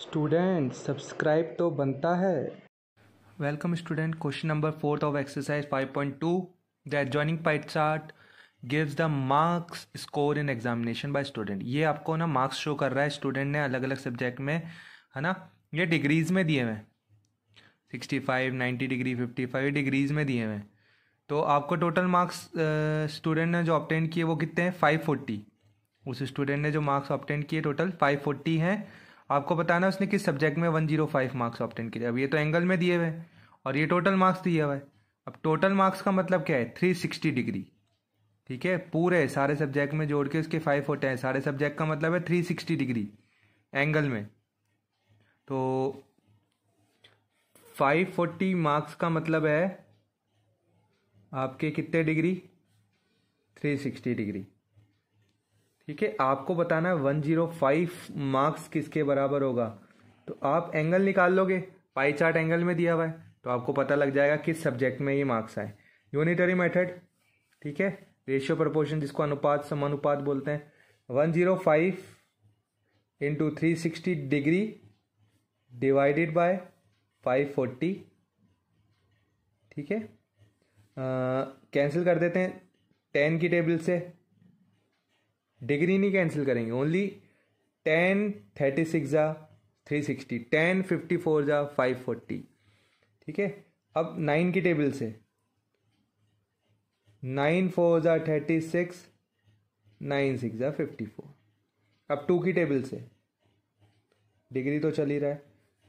student subscribe तो बनता है welcome student question number fourth of exercise 5.2 the adjoining pie chart gives the marks score in examination by student ये आपको ना marks show कर रहा है स्टूडेंट ने अलग अलग सब्जेक्ट में है ना ये डिग्रीज में दिए हुए हैं sixty five ninety degree fifty five degrees में दिए हुए हैं तो आपको टोटल मार्क्स स्टूडेंट ने जो ऑप्टेन किए वो कितने हैं फाइव फोर्टी उस स्टूडेंट ने जो मार्क्स ऑप्टेन किए टोटल फाइव फोर्टी हैं आपको बताना उसने किस सब्जेक्ट में one zero five marks obtained किया अब ये तो एंगल में दिए हुए और ये टोटल मार्क्स दिया हुआ है अब टोटल मार्क्स का मतलब क्या है थ्री सिक्सटी डिग्री ठीक है पूरे सारे सब्जेक्ट में जोड़ के उसके फाइव होते हैं सारे सब्जेक्ट का मतलब है थ्री सिक्सटी डिग्री एंगल में तो फाइव फोर्टी मार्क्स का मतलब है आपके कितने डिग्री थ्री सिक्सटी डिग्री ठीक है आपको बताना है वन जीरो फाइव मार्क्स किसके बराबर होगा तो आप एंगल निकाल लोगे पाई चार्ट एंगल में दिया हुआ है तो आपको पता लग जाएगा किस सब्जेक्ट में ये मार्क्स आए यूनिटरी मेथड ठीक है रेशियो प्रपोर्शन जिसको अनुपात समानुपात बोलते हैं one zero five into three sixty degree divided by five forty ठीक है कैंसिल कर देते हैं टेन की टेबल से डिग्री नहीं कैंसिल करेंगे ओनली टेन थर्टी सिक्स जा three sixty ten fifty four जा फाइव फोर्टी ठीक है अब नाइन की टेबल से नाइन फोर जा थर्टी सिक्स नाइन सिक्स जा फिफ्टी फोर अब टू की टेबल से डिग्री तो चल ही रहा है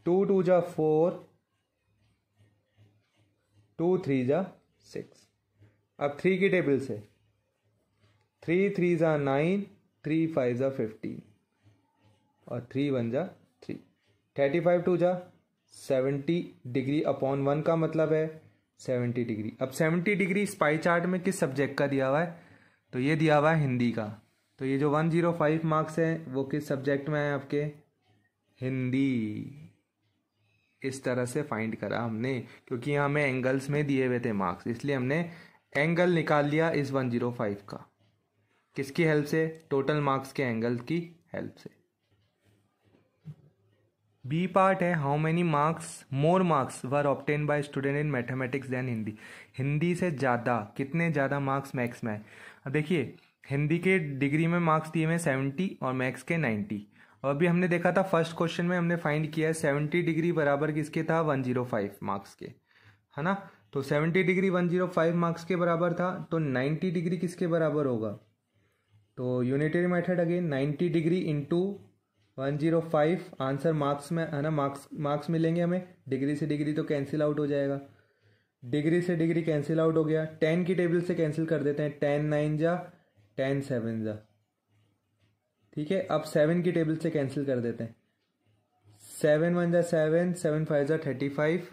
टू टू जा फोर टू थ्री जा सिक्स अब थ्री की टेबल से थ्री थ्री ज़ा नाइन थ्री फाइव ज़ा फिफ्टीन और थ्री वन ज़ा थ्री थर्टी फाइव टू ज़ा सेवेंटी डिग्री अपॉन वन का मतलब है सेवेंटी डिग्री अब सेवेंटी डिग्री स्पाई चार्ट में किस सब्जेक्ट का दिया हुआ है तो ये दिया हुआ है हिंदी का तो ये जो वन जीरो फाइव मार्क्स है वो किस सब्जेक्ट में है आपके हिंदी इस तरह से फाइंड करा हमने क्योंकि हमें एंगल्स में दिए हुए थे मार्क्स इसलिए हमने एंगल निकाल लिया इस वन जीरो फाइव का किसकी हेल्प से टोटल मार्क्स के एंगल की हेल्प से बी पार्ट है how many marks more marks were obtained by student in mathematics than Hindi Hindi से ज़्यादा कितने ज़्यादा मार्क्स मैथ्स में अब देखिए हिंदी के डिग्री में मार्क्स दिए हुए सेवेंटी और मैथ्स के नाइन्टी और अभी हमने देखा था फर्स्ट क्वेश्चन में हमने फाइंड किया है सेवेंटी डिग्री बराबर किसके था वन जीरो फाइव मार्क्स के है ना तो seventy degree one zero five marks के बराबर था तो नाइन्टी डिग्री किसके बराबर होगा तो unitary method again 90 degree into one zero five answer marks में है ना मार्क्स मार्क्स मिलेंगे हमें डिग्री से डिग्री तो कैंसिल आउट हो जाएगा डिग्री से डिग्री कैंसिल आउट हो गया टेन की टेबल से कैंसिल कर देते हैं टेन नाइन जा टेन सेवन जा ठीक है अब सेवन की टेबल से कैंसिल कर देते हैं सेवन वन जा सेवन सेवन फाइव जा थर्टी फाइव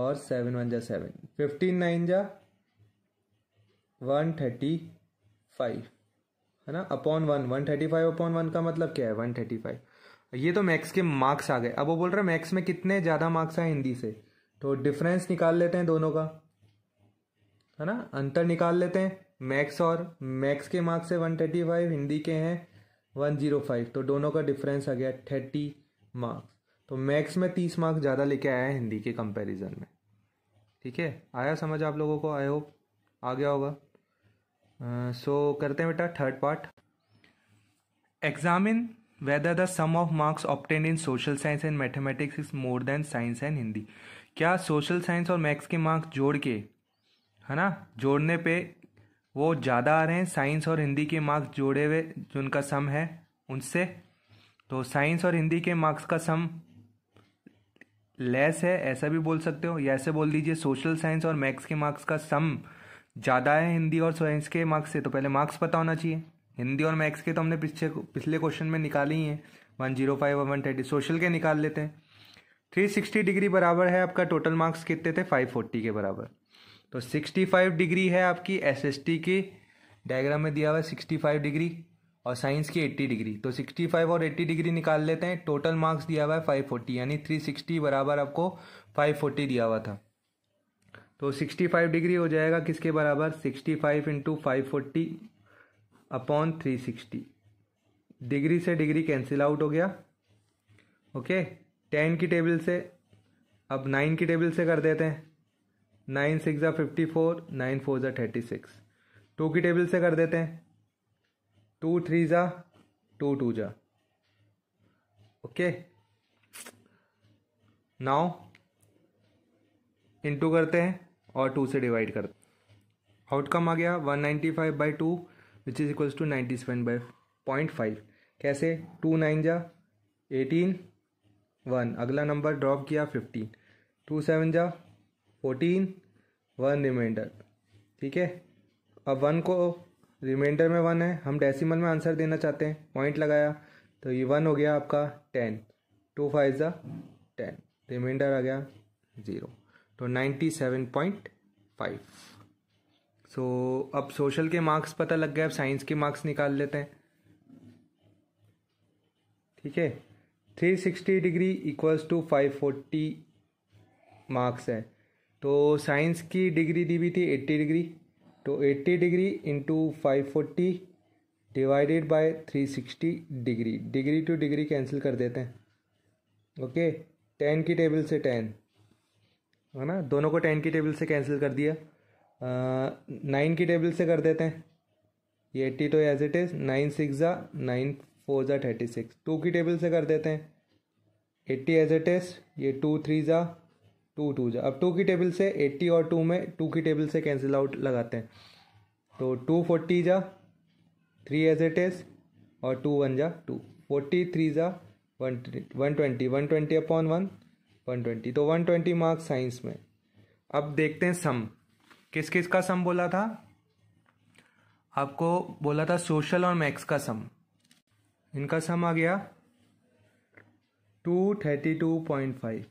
और सेवन वन जा सेवन फिफ्टीन नाइन जा वन थर्टी फाइव है ना upon one one thirty five upon one का मतलब क्या है वन थर्टी फाइव ये तो मैक्स के मार्क्स आ गए अब वो बोल रहा है मैक्स में कितने ज़्यादा मार्क्स आए हिंदी से तो डिफरेंस निकाल लेते हैं दोनों का है ना अंतर निकाल लेते हैं मैक्स और मैक्स के मार्क्स है वन थर्टी फाइव हिंदी के हैं वन जीरो फाइव तो दोनों का डिफरेंस आ गया थर्टी मार्क्स तो मैक्स में तीस मार्क्स ज़्यादा लेके आया है हिंदी के कंपेरिजन में ठीक है आया समझ आप लोगों को आई होप आ गया होगा सो uh, so, करते हैं बेटा third part examine whether the sum of marks obtained in social science and mathematics is more than science and Hindi क्या सोशल साइंस और मैथ्स के मार्क्स जोड़ के है ना जोड़ने पे वो ज़्यादा आ रहे हैं साइंस और हिंदी के मार्क्स जोड़े हुए जो उनका सम है उनसे तो साइंस और हिंदी के मार्क्स का सम लेस है ऐसा भी बोल सकते हो या ऐसे बोल दीजिए सोशल साइंस और मैथ्स के मार्क्स का सम ज़्यादा है हिंदी और साइंस के मार्क्स से तो पहले मार्क्स पता होना चाहिए हिंदी और मैथ्स के तो हमने पिछले पिछले क्वेश्चन में निकाले ही हैं वन जीरो फाइव और वन थर्टी सोशल के निकाल लेते हैं थ्री सिक्सटी डिग्री बराबर है आपका टोटल मार्क्स कितने थे फाइव फोर्टी के बराबर तो सिक्सटी फाइव डिग्री है आपकी एस एस टी के डायग्राम में दिया हुआ है सिक्सटी फाइव डिग्री और साइंस की एट्टी डिग्री तो सिक्सटी फाइव और एट्टी डिग्री निकाल लेते हैं टोटल मार्क्स दिया हुआ है फाइव फोर्टी यानी थ्री सिक्सटी बराबर आपको फाइव फोर्टी दिया हुआ था तो 65 डिग्री हो जाएगा किसके बराबर 65 five into five forty upon three sixty degree से डिग्री कैंसिल आउट हो गया ओके टेन की टेबल से अब नाइन की टेबल से कर देते हैं नाइन सिक्स ज़ा फिफ्टी फोर नाइन फोर ज़ा थर्टी सिक्स टू की टेबल से कर देते हैं टू थ्री ज़ा टू टू ज़ा ओके नाउ इंटू करते हैं और टू से डिवाइड कर आउटकम आ गया one ninety five by two which is equals to ninety seven by point five कैसे टू नाइन जा एटीन वन अगला नंबर ड्रॉप किया फिफ्टीन टू सेवन जा फोर्टीन वन रिमाइंडर ठीक है अब वन को रिमाइंडर में वन है हम डेसिमल में आंसर देना चाहते हैं पॉइंट लगाया तो ये वन हो गया आपका टेन टू फाइव ज़ा टेन रिमाइंडर आ गया ज़ीरो तो 97.5 सो so, अब सोशल के मार्क्स पता लग गए अब साइंस के मार्क्स निकाल लेते हैं ठीक है 360 डिग्री इक्वल्स टू 540 मार्क्स है तो साइंस की डिग्री दी हुई थी 80 डिग्री तो 80 degree into five forty divided by 360 degree degree two degree cancel कर देते हैं ओके टेन की टेबल से टेन है ना दोनों को टेन की टेबल से कैंसिल कर दिया नाइन की टेबल से कर देते हैं ये एट्टी तो as it is nine six ज़ा नाइन फोर ज़ा थर्टी सिक्स टू की टेबल से कर देते हैं एट्टी एज इट इज़ ये टू थ्री ज़ा टू टू ज़ा अब टू की टेबल से एट्टी और टू में टू की टेबल से कैंसिल आउट लगाते हैं तो टू फोर्टी ज़ा थ्री एज इट इज़ और टू वन ज़ा टू फोर्टी थ्री ज़ा one one twenty one twenty upon one one twenty तो वन ट्वेंटी मार्क्स साइंस में अब देखते हैं सम किस किस का सम बोला था आपको बोला था सोशल और मैक्स का सम इनका सम आ गया two thirty two point five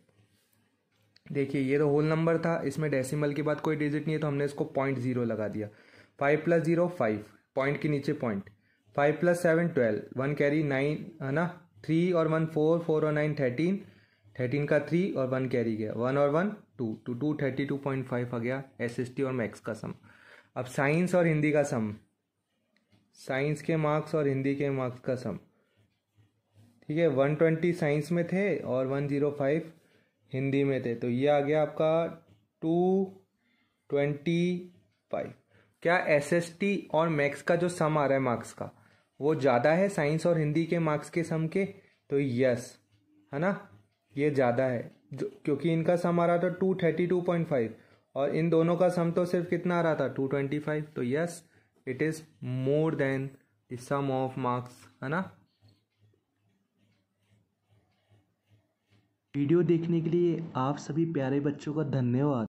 देखिए ये तो होल नंबर था इसमें डेसिमल के बाद कोई डिजिट नहीं है तो हमने इसको पॉइंट जीरो लगा दिया five plus zero five point के नीचे point five plus seven twelve one carry nine है ना थ्री और वन फोर फोर और नाइन थर्टीन थर्टीन का थ्री और वन कैरी गया वन और one two two two thirty two point five आ गया एस एस टी और मैक्स का सम अब साइंस और हिंदी का सम साइंस के मार्क्स और हिंदी के मार्क्स का सम ठीक है वन ट्वेंटी साइंस में थे और वन जीरो फाइव हिंदी में थे तो ये आ गया आपका टू ट्वेंटी फाइव क्या एस एस टी और मैक्स का जो सम आ रहा है मार्क्स का वो ज़्यादा है साइंस और हिंदी के मार्क्स के सम के तो यस है ना ये ज़्यादा है क्योंकि इनका सम आ रहा था two thirty two point five और इन दोनों का सम तो सिर्फ कितना आ रहा था टू ट्वेंटी फाइव तो yes it is more than the sum of marks है ना वीडियो देखने के लिए आप सभी प्यारे बच्चों का धन्यवाद